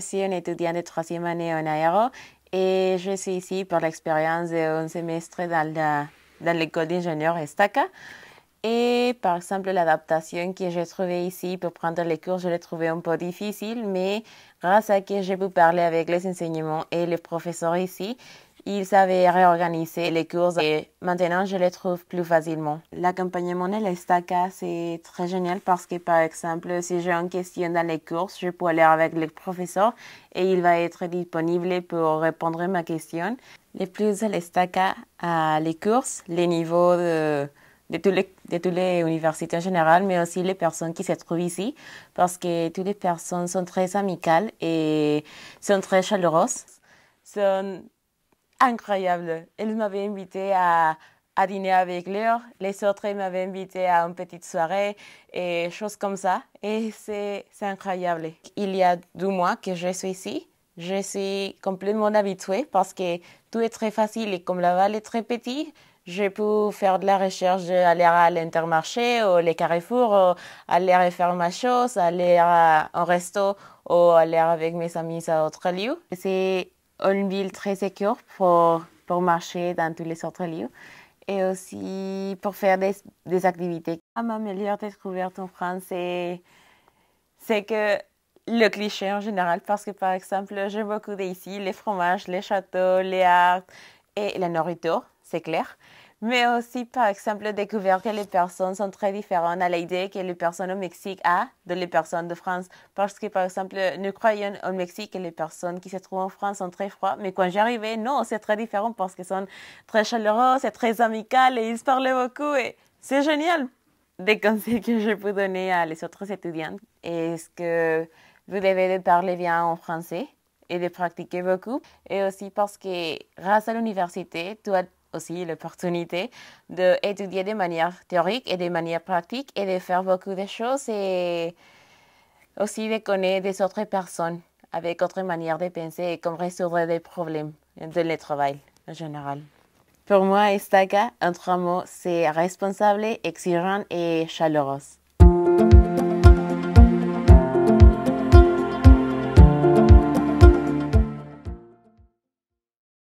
je suis une étudiante de troisième année en aéro et je suis ici pour l'expérience d'un semestre dans, dans l'école d'ingénieurs Estaca. Et par exemple, l'adaptation que j'ai trouvée ici pour prendre les cours, je l'ai trouvée un peu difficile, mais grâce à que j'ai pu parler avec les enseignements et les professeurs ici, ils avaient réorganisé les courses et maintenant je les trouve plus facilement. L'accompagnement de l'estaca, c'est très génial parce que par exemple, si j'ai une question dans les courses, je peux aller avec le professeur et il va être disponible pour répondre à ma question. Les plus de l'estaca à les courses, les niveaux de toutes les universités en général, mais aussi les personnes qui se trouvent ici, parce que toutes les personnes sont très amicales et sont très chaleureuses, incroyable. Ils m'avaient invité à, dîner avec l'heure les autres m'avaient invité à une petite soirée et choses comme ça. Et c'est incroyable. Il y a deux mois que je suis ici. Je suis complètement habituée parce que tout est très facile et comme la vallée est très petite, je peux faire de la recherche, aller à l'intermarché ou les carrefours, ou aller faire ma chose, aller à un resto ou aller avec mes amis à autre lieu. C'est une ville très sécure pour, pour marcher dans tous les autres lieux et aussi pour faire des, des activités. Ah, ma meilleure découverte en France, c'est que le cliché en général, parce que par exemple, j'aime beaucoup ici les fromages, les châteaux, les arts et la nourriture, c'est clair mais aussi, par exemple, découvrir que les personnes sont très différentes à l'idée que les personnes au Mexique ont de les personnes de France. Parce que, par exemple, nous croyons au Mexique que les personnes qui se trouvent en France sont très froides, mais quand j'arrivais, non, c'est très différent parce qu'elles sont très chaleureuses c'est très amical et ils se parlent beaucoup et c'est génial. Des conseils que je peux donner à les autres étudiants, est-ce que vous devez parler bien en français et de pratiquer beaucoup. Et aussi parce que grâce à l'université, tu as aussi l'opportunité d'étudier de manière théorique et de manière pratique et de faire beaucoup de choses et aussi de connaître des autres personnes avec d'autres manières de penser et comment résoudre des problèmes de le travail en général. Pour moi, Estaca, en trois mots, c'est responsable, exigeant et chaleureux.